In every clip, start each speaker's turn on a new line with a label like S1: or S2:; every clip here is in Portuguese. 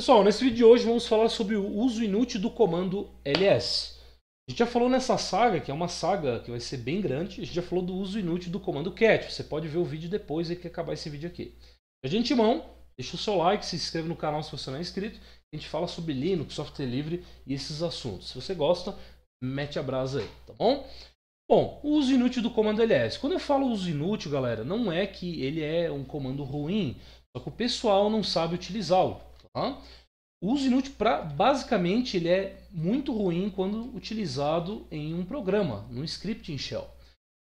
S1: Pessoal, nesse vídeo de hoje vamos falar sobre o uso inútil do comando ls. A gente já falou nessa saga, que é uma saga que vai ser bem grande, a gente já falou do uso inútil do comando cat. Você pode ver o vídeo depois que acabar esse vídeo aqui. de antemão, deixa o seu like, se inscreve no canal se você não é inscrito. A gente fala sobre Linux, software livre e esses assuntos. Se você gosta, mete a brasa aí, tá bom? Bom, o uso inútil do comando ls. Quando eu falo uso inútil, galera, não é que ele é um comando ruim, só que o pessoal não sabe utilizá-lo. Tá? O uso inútil, pra, basicamente, ele é muito ruim quando utilizado em um programa, num script em shell.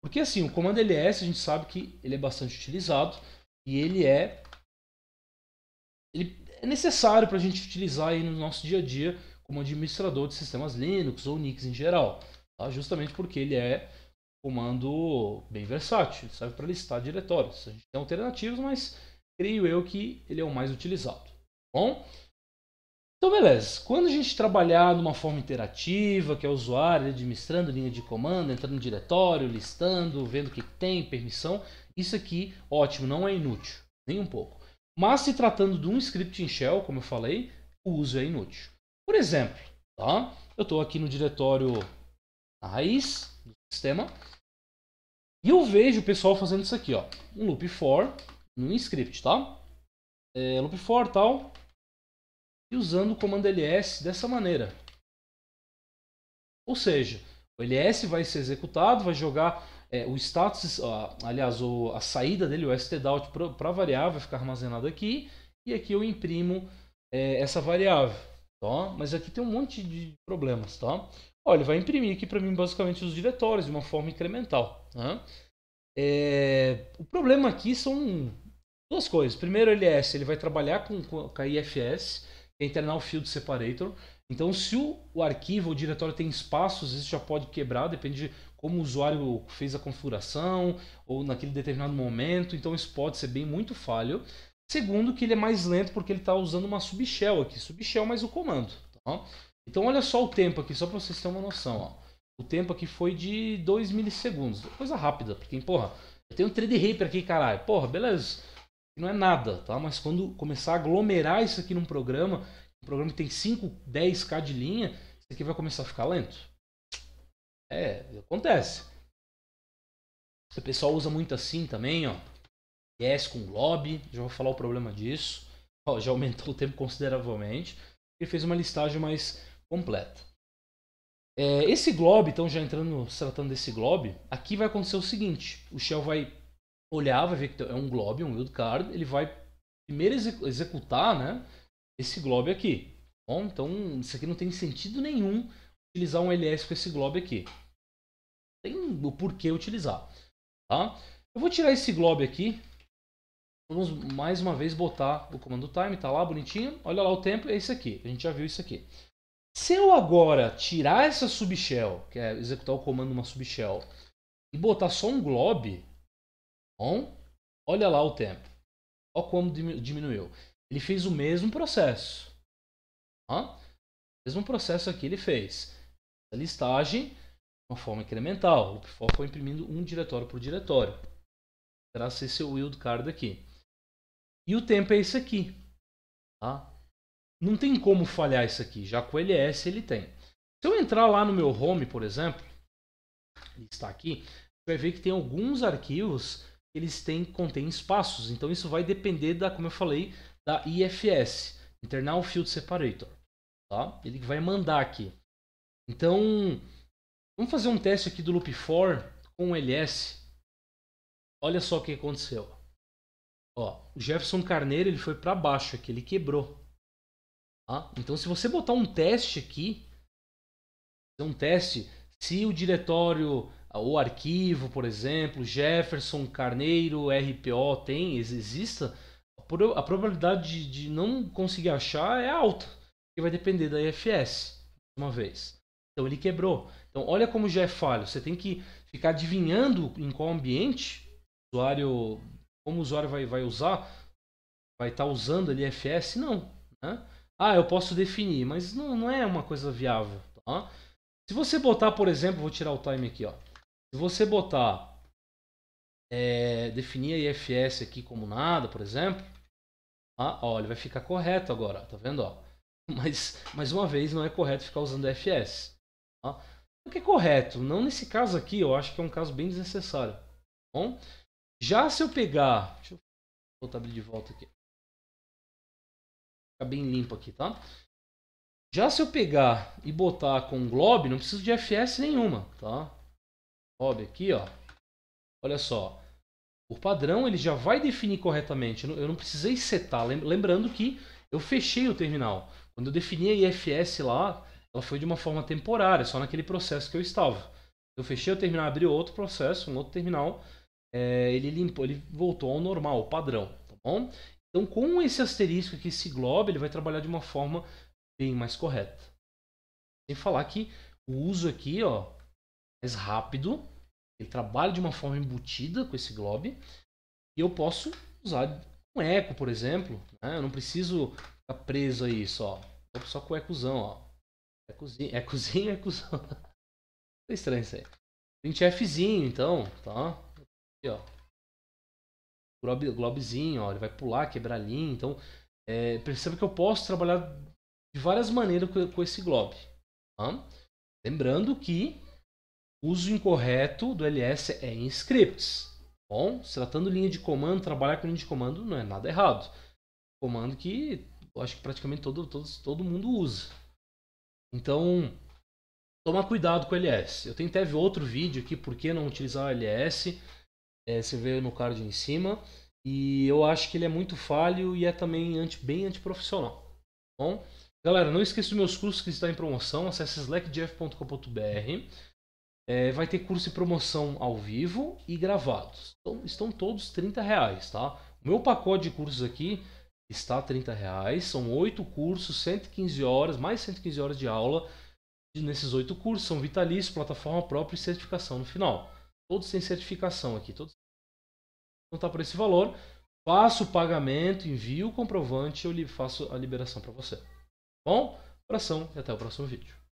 S1: Porque assim, o comando ls a gente sabe que ele é bastante utilizado e ele é, ele é necessário para a gente utilizar aí no nosso dia a dia como administrador de sistemas Linux ou Unix em geral. Tá? Justamente porque ele é comando bem versátil, serve para listar diretórios. A gente tem alternativas, mas creio eu que ele é o mais utilizado. Bom? Então, beleza. Quando a gente trabalhar de uma forma interativa, que é o usuário administrando linha de comando, entrando no diretório, listando, vendo o que tem, permissão, isso aqui, ótimo, não é inútil, nem um pouco. Mas se tratando de um script em shell, como eu falei, o uso é inútil. Por exemplo, tá? eu estou aqui no diretório na raiz do sistema e eu vejo o pessoal fazendo isso aqui, ó, um loop for num script, tá? É, loop for tal, e usando o comando ls dessa maneira. Ou seja, o ls vai ser executado, vai jogar é, o status, aliás, o, a saída dele, o stdout para a variável, vai ficar armazenado aqui e aqui eu imprimo é, essa variável. Tá? Mas aqui tem um monte de problemas. Tá? Olha, ele vai imprimir aqui para mim basicamente os diretórios de uma forma incremental. Né? É, o problema aqui são duas coisas. Primeiro, o LS ele vai trabalhar com, com a IFS tem internal field separator. Então, se o, o arquivo, ou diretório tem espaços, isso já pode quebrar, depende de como o usuário fez a configuração ou naquele determinado momento. Então, isso pode ser bem muito falho. Segundo, que ele é mais lento porque ele está usando uma subshell aqui. Subshell mais o comando. Tá? Então, olha só o tempo aqui, só para vocês terem uma noção. Ó. O tempo aqui foi de 2 milissegundos. Coisa rápida, porque, porra, eu tenho um 3D Reaper aqui, caralho. Porra, beleza não é nada, tá? Mas quando começar a aglomerar isso aqui num programa, um programa que tem 5, 10k de linha, isso aqui vai começar a ficar lento. É, acontece. O pessoal usa muito assim também, ó. Yes com lobby, já vou falar o problema disso. Ó, já aumentou o tempo consideravelmente. Ele fez uma listagem mais completa. É, esse globe, então já entrando, tratando desse globe, aqui vai acontecer o seguinte: o Shell vai olhar, vai ver que é um globe, um wild card, ele vai primeiro executar, né, esse globe aqui. Bom, então isso aqui não tem sentido nenhum utilizar um LS com esse globe aqui. Tem o porquê utilizar, tá? Eu vou tirar esse globe aqui. Vamos mais uma vez botar o comando time, tá lá bonitinho. Olha lá o tempo, é isso aqui. A gente já viu isso aqui. Se eu agora tirar essa subshell, que é executar o comando uma subshell, e botar só um globe, Bom, olha lá o tempo. Olha como diminuiu. Ele fez o mesmo processo. Tá? O mesmo processo aqui ele fez. A listagem de uma forma incremental. O PFOL foi imprimindo um diretório por diretório. Será ser seu wildcard aqui. E o tempo é esse aqui. Tá? Não tem como falhar isso aqui. Já com o LS ele tem. Se eu entrar lá no meu home, por exemplo, ele está aqui, você vai ver que tem alguns arquivos eles têm contém espaços. Então isso vai depender da, como eu falei, da IFS, Internal Field Separator, tá? Ele vai mandar aqui. Então, vamos fazer um teste aqui do loop for com LS. Olha só o que aconteceu. Ó, o Jefferson Carneiro, ele foi para baixo aqui, ele quebrou. Tá? Então, se você botar um teste aqui, um teste, se o diretório o arquivo, por exemplo, Jefferson, Carneiro, RPO tem, exista, a probabilidade de, não conseguir achar é alta, que vai depender da IFS, uma vez. Então ele quebrou. Então olha como já é falho. Você tem que ficar adivinhando em qual ambiente o usuário, como o usuário vai, vai usar, vai estar tá usando a IFS, não. Né? Ah, eu posso definir, mas não, não é uma coisa viável. Tá? Se você botar, por exemplo, vou tirar o time aqui, ó. Se você botar é, definir a IFS aqui como nada, por exemplo, ah, ele vai ficar correto agora, tá vendo? Ó? Mas, mais uma vez, não é correto ficar usando IFS. Tá? O que é correto? Não nesse caso aqui, eu acho que é um caso bem desnecessário. Tá bom, já se eu pegar... Deixa eu botar ele de volta aqui. fica bem limpo aqui, tá? Já se eu pegar e botar com glob, não preciso de FS nenhuma, tá? Rob aqui, ó. Olha só. Por padrão, ele já vai definir corretamente. Eu não precisei setar. Lembrando que eu fechei o terminal. Quando eu defini a IFS lá, ela foi de uma forma temporária, só naquele processo que eu estava. Eu fechei o terminal, abri outro processo, um outro terminal. É, ele limpou, ele voltou ao normal, ao padrão, tá bom? Então, com esse asterisco aqui, esse globo, ele vai trabalhar de uma forma bem mais correta. Sem falar que o uso aqui, ó, mais rápido. Ele trabalha de uma forma embutida com esse globe. E eu posso usar um eco, por exemplo. Né? Eu não preciso ficar preso a isso. Eu só com o ecozão. Ó. Ecozinho, ecozinho, ecozão. é estranho isso aí. Print Fzinho, então. Tá? Aqui, ó. Globe, globezinho, ó. Ele vai pular, quebrar linha. Então, é, perceba que eu posso trabalhar de várias maneiras com, com esse globe. Tá? Lembrando que uso incorreto do ls é em scripts. Bom, se tratando linha de comando, trabalhar com linha de comando não é nada errado. Comando que eu acho que praticamente todo, todo, todo mundo usa. Então, tomar cuidado com o ls. Eu tenho até outro vídeo aqui, por que não utilizar o ls. É, você vê no card em cima. E eu acho que ele é muito falho e é também anti, bem antiprofissional. Bom, galera, não esqueça dos meus cursos que estão em promoção. Acesse slackjf.com.br. É, vai ter curso e promoção ao vivo e gravados. Então, estão todos 30 reais, tá? O meu pacote de cursos aqui está 30 reais. São oito cursos, 115 horas, mais 115 horas de aula. nesses oito cursos são vitalis plataforma própria e certificação no final. Todos têm certificação aqui. Todos não tá por esse valor. Faço o pagamento, envio o comprovante e eu faço a liberação para você. Tá bom, abração e até o próximo vídeo.